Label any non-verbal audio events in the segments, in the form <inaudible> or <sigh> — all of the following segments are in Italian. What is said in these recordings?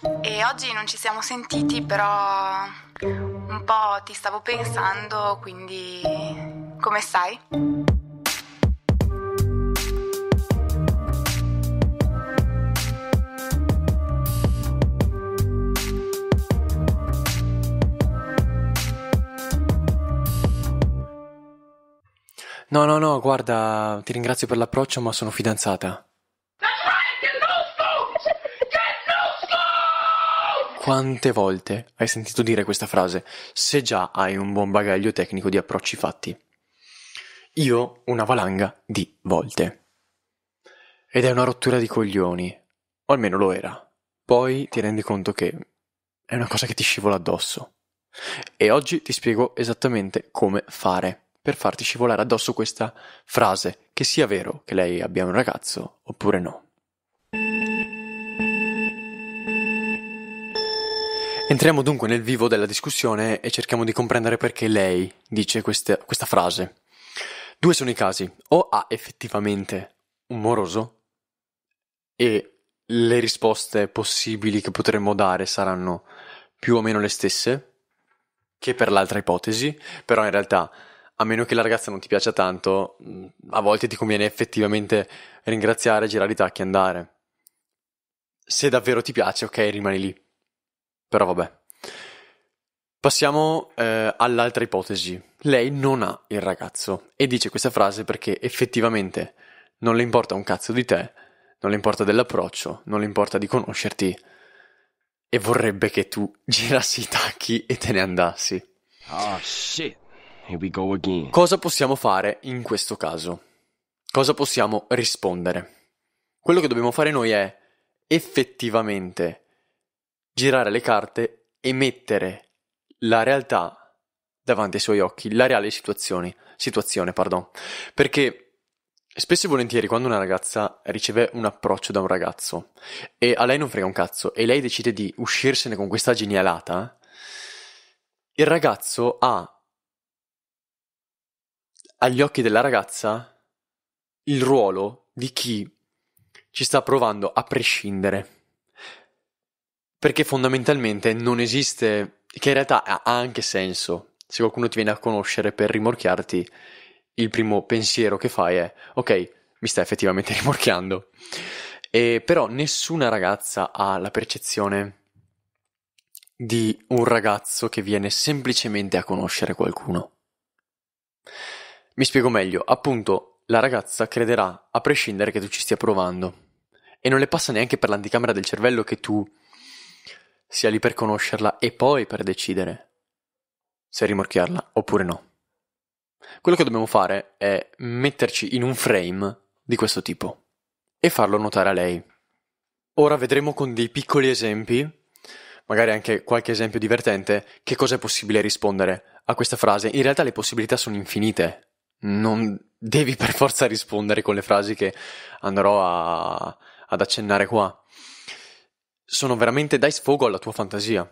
E oggi non ci siamo sentiti, però un po' ti stavo pensando, quindi come stai? No, no, no, guarda, ti ringrazio per l'approccio, ma sono fidanzata. Quante volte hai sentito dire questa frase, se già hai un buon bagaglio tecnico di approcci fatti? Io una valanga di volte. Ed è una rottura di coglioni, o almeno lo era. Poi ti rendi conto che è una cosa che ti scivola addosso. E oggi ti spiego esattamente come fare per farti scivolare addosso questa frase, che sia vero che lei abbia un ragazzo oppure no. Entriamo dunque nel vivo della discussione e cerchiamo di comprendere perché lei dice questa, questa frase. Due sono i casi, o ha effettivamente un moroso e le risposte possibili che potremmo dare saranno più o meno le stesse che per l'altra ipotesi, però in realtà a meno che la ragazza non ti piaccia tanto, mm, a volte ti conviene effettivamente ringraziare, girare i tacchi e andare. Se davvero ti piace, ok, rimani lì. Però vabbè. Passiamo eh, all'altra ipotesi. Lei non ha il ragazzo e dice questa frase perché effettivamente non le importa un cazzo di te, non le importa dell'approccio, non le importa di conoscerti e vorrebbe che tu <laughs> girassi i tacchi e te ne andassi. Oh shit, here we go again. Cosa possiamo fare in questo caso? Cosa possiamo rispondere? Quello che dobbiamo fare noi è effettivamente girare le carte e mettere la realtà davanti ai suoi occhi, la reale situazione, situazione pardon. perché spesso e volentieri quando una ragazza riceve un approccio da un ragazzo e a lei non frega un cazzo e lei decide di uscirsene con questa genialata, il ragazzo ha agli occhi della ragazza il ruolo di chi ci sta provando a prescindere. Perché fondamentalmente non esiste, che in realtà ha anche senso, se qualcuno ti viene a conoscere per rimorchiarti, il primo pensiero che fai è, ok, mi sta effettivamente <laughs> rimorchiando. E, però nessuna ragazza ha la percezione di un ragazzo che viene semplicemente a conoscere qualcuno. Mi spiego meglio, appunto, la ragazza crederà a prescindere che tu ci stia provando e non le passa neanche per l'anticamera del cervello che tu sia lì per conoscerla e poi per decidere se rimorchiarla oppure no. Quello che dobbiamo fare è metterci in un frame di questo tipo e farlo notare a lei. Ora vedremo con dei piccoli esempi, magari anche qualche esempio divertente, che cosa è possibile rispondere a questa frase. In realtà le possibilità sono infinite. Non devi per forza rispondere con le frasi che andrò a... ad accennare qua sono veramente dai sfogo alla tua fantasia.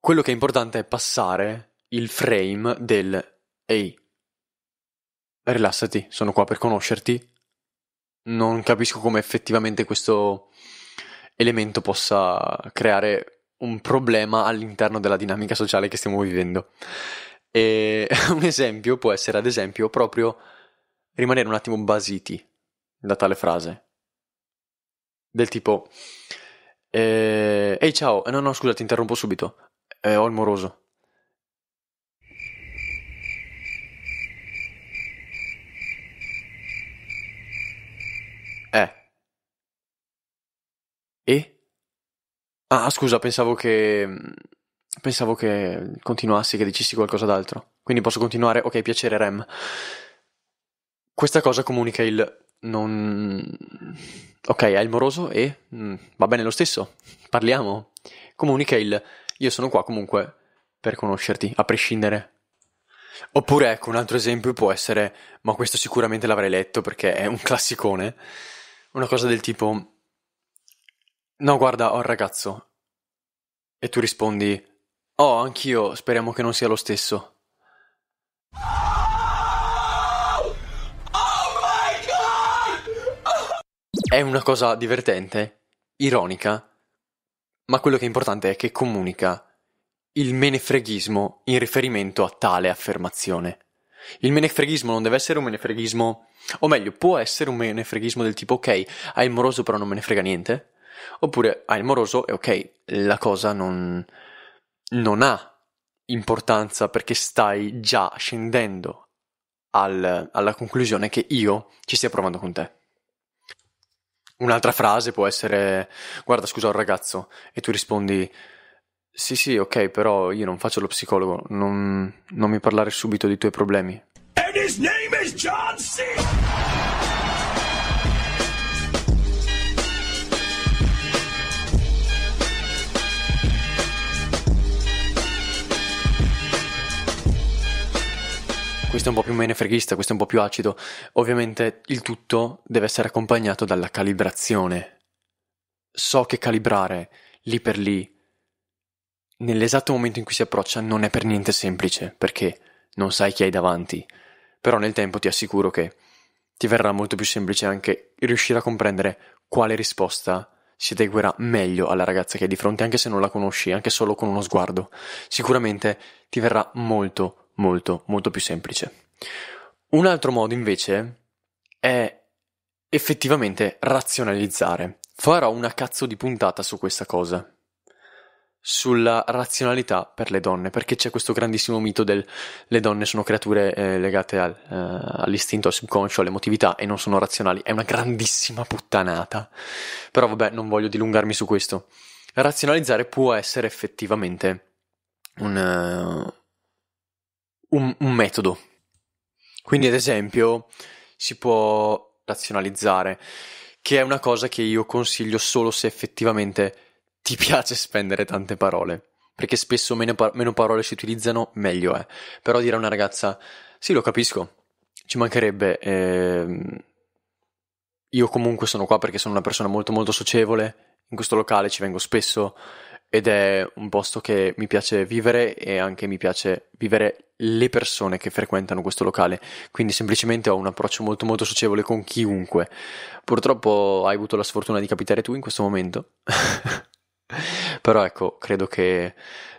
Quello che è importante è passare il frame del ehi, rilassati, sono qua per conoscerti. Non capisco come effettivamente questo elemento possa creare un problema all'interno della dinamica sociale che stiamo vivendo. E <laughs> un esempio può essere, ad esempio, proprio rimanere un attimo basiti da tale frase del tipo eh, ehi ciao, eh, no no scusa ti interrompo subito, eh, ho il moroso. Eh. E? Ah, ah scusa, pensavo che... Pensavo che continuassi, che dicessi qualcosa d'altro. Quindi posso continuare? Ok, piacere Rem. Questa cosa comunica il non... Ok, hai il moroso e mm, va bene lo stesso, parliamo. Comunica il io sono qua comunque per conoscerti, a prescindere. Oppure ecco, un altro esempio può essere, ma questo sicuramente l'avrei letto perché è un classicone, una cosa del tipo, no guarda, ho oh, il ragazzo. E tu rispondi, oh, anch'io, speriamo che non sia lo stesso. È una cosa divertente, ironica, ma quello che è importante è che comunica il menefreghismo in riferimento a tale affermazione. Il menefreghismo non deve essere un menefreghismo, o meglio, può essere un menefreghismo del tipo ok, hai il moroso però non me ne frega niente, oppure hai il moroso e ok, la cosa non, non ha importanza perché stai già scendendo al, alla conclusione che io ci stia provando con te. Un'altra frase può essere guarda scusa un ragazzo e tu rispondi sì sì ok però io non faccio lo psicologo, non, non mi parlare subito dei tuoi problemi. And his name is John C. questo è un po' più menefreghista, questo è un po' più acido. Ovviamente il tutto deve essere accompagnato dalla calibrazione. So che calibrare lì per lì, nell'esatto momento in cui si approccia, non è per niente semplice, perché non sai chi hai davanti. Però nel tempo ti assicuro che ti verrà molto più semplice anche riuscire a comprendere quale risposta si adeguerà meglio alla ragazza che hai di fronte, anche se non la conosci, anche solo con uno sguardo. Sicuramente ti verrà molto, più molto, molto più semplice. Un altro modo invece è effettivamente razionalizzare. Farò una cazzo di puntata su questa cosa, sulla razionalità per le donne, perché c'è questo grandissimo mito del le donne sono creature eh, legate al, eh, all'istinto, al subconscio, all'emotività e non sono razionali. È una grandissima puttanata. Però vabbè, non voglio dilungarmi su questo. Razionalizzare può essere effettivamente un, eh, un, un metodo. Quindi, ad esempio, si può razionalizzare, che è una cosa che io consiglio solo se effettivamente ti <laughs> piace spendere tante parole, perché spesso meno, par- meno parole si utilizzano, meglio è. Però dire a una ragazza, sì, lo capisco, ci mancherebbe, eh, io comunque sono qua perché sono una persona molto molto socievole, in questo locale ci vengo spesso, ed è un posto che mi piace vivere e anche mi piace vivere le persone che frequentano questo locale, quindi semplicemente ho un approccio molto molto socievole con chiunque. Purtroppo hai avuto la sfortuna di capitare tu in questo momento, <laughs> però ecco, credo che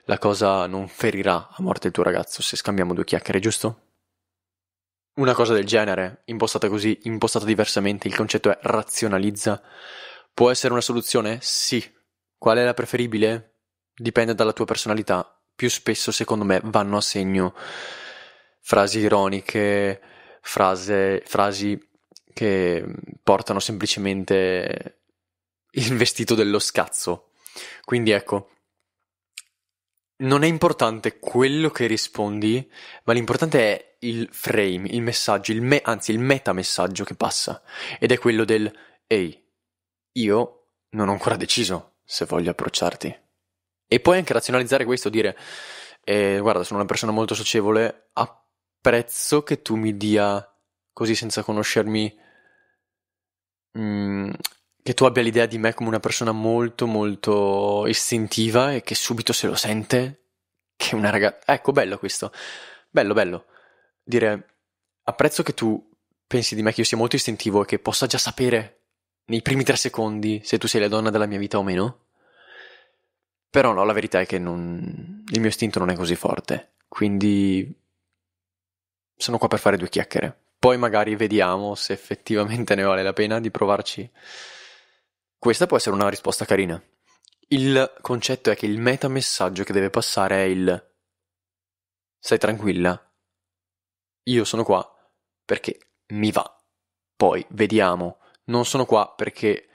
la cosa non ferirà a morte il tuo ragazzo se scambiamo due chiacchiere, giusto? Una cosa del genere, impostata così, impostata diversamente, il concetto è razionalizza. Può essere una soluzione? Sì, Qual è la preferibile? Dipende dalla tua personalità. Più spesso, secondo me, vanno a segno frasi ironiche, frase, frasi che portano semplicemente il vestito dello scazzo. Quindi ecco, non è importante quello che rispondi, ma l'importante è il frame, il messaggio, il me- anzi il metamessaggio che passa. Ed è quello del ehi, io non ho ancora deciso se voglio approcciarti. E puoi anche razionalizzare questo, dire, eh, guarda, sono una persona molto socievole, apprezzo che tu mi dia, così senza conoscermi, mh, mm, che tu abbia l'idea di me come una persona molto, molto istintiva e che subito se lo sente, che una ragazza... Ecco, bello questo, bello, bello. Dire, apprezzo che tu pensi di me che io sia molto istintivo e che possa già sapere nei primi tre secondi se tu sei la donna della mia vita o meno però no, la verità è che non... il mio istinto non è così forte, quindi sono qua per fare due chiacchiere. Poi magari vediamo se effettivamente ne vale la pena di provarci. Questa può essere una risposta carina. Il concetto è che il metamessaggio che deve passare è il Stai tranquilla, io sono qua perché mi va. Poi vediamo, non sono qua perché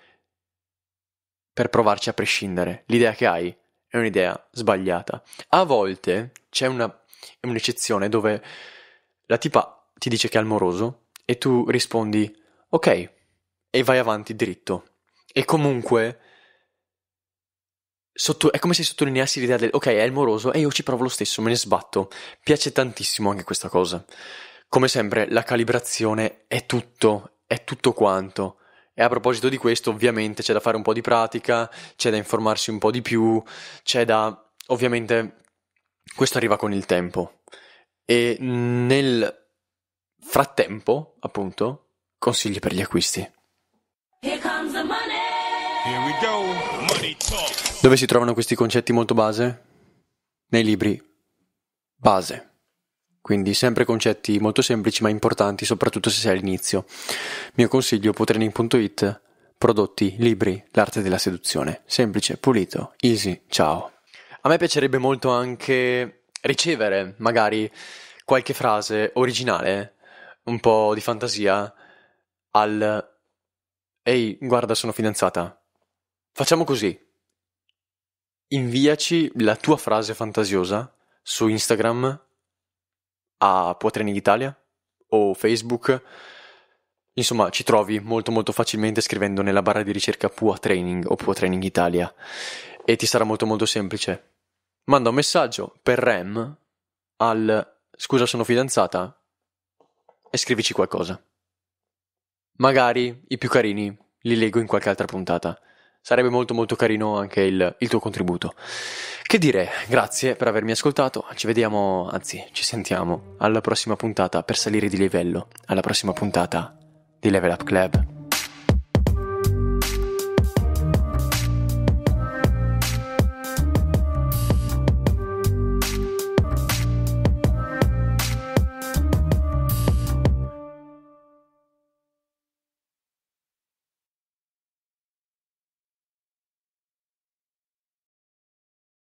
per provarci a prescindere. L'idea che hai è un'idea sbagliata. A volte c'è una, un'eccezione dove la tipa ti dice che è amoroso e tu rispondi ok e vai avanti dritto. E comunque sotto, è come se sottolineassi l'idea del ok è amoroso e io ci provo lo stesso, me ne sbatto. Piace tantissimo anche questa cosa. Come sempre la calibrazione è tutto, è tutto quanto. E a proposito di questo, ovviamente c'è da fare un po' di pratica, c'è da informarsi un po' di più, c'è da... ovviamente questo arriva con il tempo. E nel frattempo, appunto, consigli per gli acquisti. Here Here comes the money. Money we go. Dove si trovano questi concetti molto base? Nei libri base. Quindi sempre concetti molto semplici ma importanti, soprattutto se sei all'inizio. Mio consiglio potrening.it, prodotti, libri, l'arte della seduzione. Semplice, pulito, easy, ciao. A me piacerebbe molto anche ricevere magari qualche frase originale, un po' di fantasia, al Ehi, guarda, sono fidanzata. Facciamo così. Inviaci la tua frase fantasiosa su Instagram a Puotrini Italia o Facebook. Insomma, ci trovi molto molto facilmente scrivendo nella barra di ricerca Pua Training o Pua Training Italia e ti sarà molto molto semplice. Manda un messaggio per Rem al scusa sono fidanzata e scrivici qualcosa. Magari i più carini li leggo in qualche altra puntata sarebbe molto molto carino anche il, il tuo contributo. Che dire, grazie per avermi ascoltato, ci vediamo, anzi ci sentiamo alla prossima puntata per salire di livello, alla prossima puntata di Level Up Club.